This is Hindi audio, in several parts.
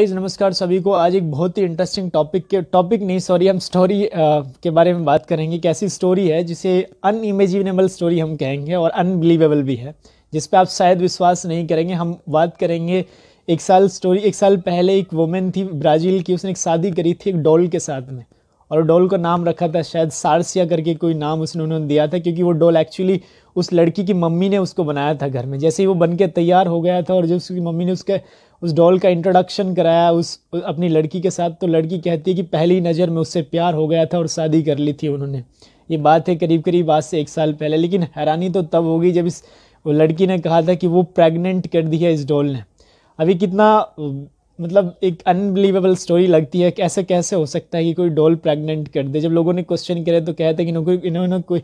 गाइज नमस्कार सभी को आज एक बहुत ही इंटरेस्टिंग टॉपिक के टॉपिक नहीं सॉरी हम स्टोरी के बारे में बात करेंगे कैसी स्टोरी है जिसे अनइमेजिनेबल स्टोरी हम कहेंगे और अनबिलीवेबल भी है जिस पर आप शायद विश्वास नहीं करेंगे हम बात करेंगे एक साल स्टोरी एक साल पहले एक वुमेन थी ब्राज़ील की उसने एक शादी करी थी एक डॉल के साथ में और डॉल का नाम रखा था शायद सारसिया करके कोई नाम उसने उन्होंने दिया था क्योंकि वो डॉल एक्चुअली उस लड़की की मम्मी ने उसको बनाया था घर में जैसे ही वो बन के तैयार हो गया था और जब उसकी मम्मी ने उसके उस डॉल का इंट्रोडक्शन कराया उस अपनी लड़की के साथ तो लड़की कहती है कि पहली नज़र में उससे प्यार हो गया था और शादी कर ली थी उन्होंने ये बात है करीब करीब आज से एक साल पहले लेकिन हैरानी तो तब होगी जब इस लड़की ने कहा था कि वो प्रेग्नेंट कर दी है इस डॉल ने अभी कितना मतलब एक अनबिलीवेबल स्टोरी लगती है कैसे ऐसे कैसे हो सकता है कि कोई डॉल प्रेग्नेंट कर दे जब लोगों ने क्वेश्चन करे तो कहते कि इन्होंने कोई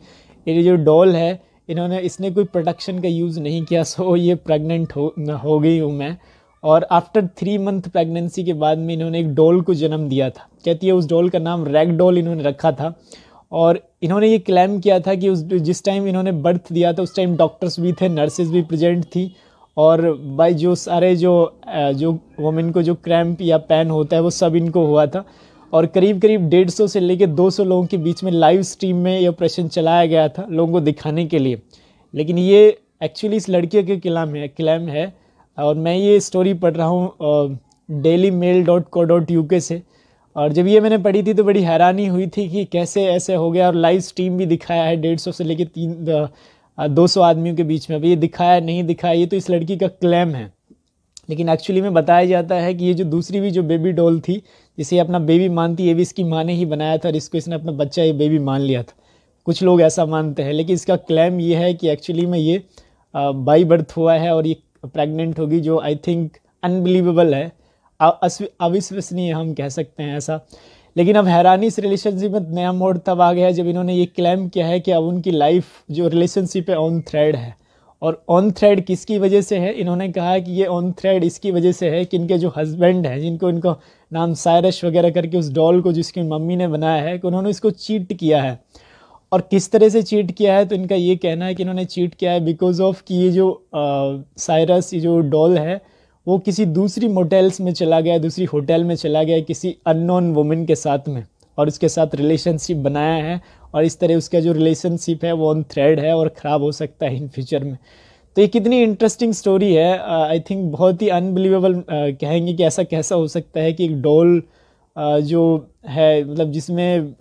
ये जो डॉल है इन्होंने इसने कोई प्रोडक्शन का यूज़ नहीं किया सो ये प्रेग्नेंट हो हो गई हूँ मैं और आफ्टर थ्री मंथ प्रेगनेंसी के बाद में इन्होंने एक डॉल को जन्म दिया था कहती है उस डॉल का नाम रैग डॉल इन्होंने रखा था और इन्होंने ये क्लेम किया था कि उस जिस टाइम इन्होंने बर्थ दिया था उस टाइम डॉक्टर्स भी थे नर्सेज भी प्रेजेंट थी और भाई जो सारे जो जो वोमेन को जो क्रैम्प या पैन होता है वो सब इनको हुआ था और करीब करीब डेढ़ सौ से लेकर दो सौ लोगों के बीच में लाइव स्ट्रीम में ये ऑपरेशन चलाया गया था लोगों को दिखाने के लिए लेकिन ये एक्चुअली इस लड़के के किलाम है क्लैम है और मैं ये स्टोरी पढ़ रहा हूँ daily mail dot co dot U K से और जब ये मैंने पढ़ी थी तो बड़ी हैरानी हुई थी कि कैसे ऐसे हो गया और लाइव स्ट्रीम भी दिखाया है डेढ़ सौ से लेकर तीन दो सौ आदमियों के बीच में अभी ये दिखाया नहीं दिखाया ये तो इस लड़की का क्लेम है लेकिन एक्चुअली में बताया जाता है कि ये जो दूसरी भी जो बेबी डॉल थी जिसे अपना बेबी मानती ये भी इसकी माँ ने ही बनाया था और इसको इसने अपना बच्चा ये बेबी मान लिया था कुछ लोग ऐसा मानते हैं लेकिन इसका क्लेम ये है कि एक्चुअली में ये बाई बर्थ हुआ है और ये प्रेग्नेंट होगी जो आई थिंक अनबिलीवेबल है अविश्वसनीय हम कह सकते हैं ऐसा लेकिन अब हैरानी इस रिलेशनशिप में नया मोड़ तब आ गया है जब इन्होंने ये क्लेम किया है कि अब उनकी लाइफ जो रिलेशनशिप है ऑन थ्रेड है और ऑन थ्रेड किसकी वजह से है इन्होंने कहा कि ये ऑन थ्रेड इसकी वजह से है कि इनके जो हस्बैंड हैं जिनको इनको नाम सायरश वगैरह करके उस डॉल को जिसकी मम्मी ने बनाया है कि उन्होंने इसको चीट किया है और किस तरह से चीट किया है तो इनका ये कहना है कि इन्होंने चीट किया है बिकॉज ऑफ कि ये जो साइरस ये जो डॉल है वो किसी दूसरी मोटेल्स में चला गया दूसरी होटल में चला गया किसी अननोन वुमेन के साथ में और उसके साथ रिलेशनशिप बनाया है और इस तरह उसका जो रिलेशनशिप है वो ऑन थ्रेड है और ख़राब हो सकता है इन फ्यूचर में तो ये कितनी इंटरेस्टिंग स्टोरी है आई थिंक बहुत ही अनबिलीवेबल कहेंगे कि ऐसा कैसा हो सकता है कि एक डॉल जो है मतलब जिसमें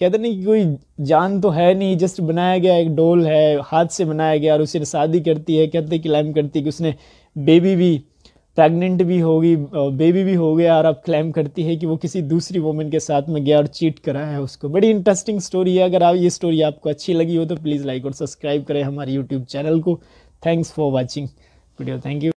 कहते नहीं कि कोई जान तो है नहीं जस्ट बनाया गया एक डोल है हाथ से बनाया गया और उसे शादी करती है कहते क्लाइम करती है कि उसने बेबी भी प्रेग्नेंट भी होगी बेबी भी हो गया और अब क्लेम करती है कि वो किसी दूसरी वोमेन के साथ में गया और चीट करा है उसको बड़ी इंटरेस्टिंग स्टोरी है अगर आप ये स्टोरी आपको अच्छी लगी हो तो प्लीज़ लाइक और सब्सक्राइब करें हमारे यूट्यूब चैनल को thanks for watching video thank you